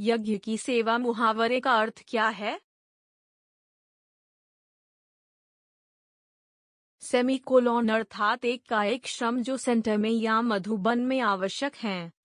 यज्ञ की सेवा मुहावरे का अर्थ क्या है सेमी कोलोन अर्थात एक का एक श्रम जो सेंटर में या मधुबन में आवश्यक हैं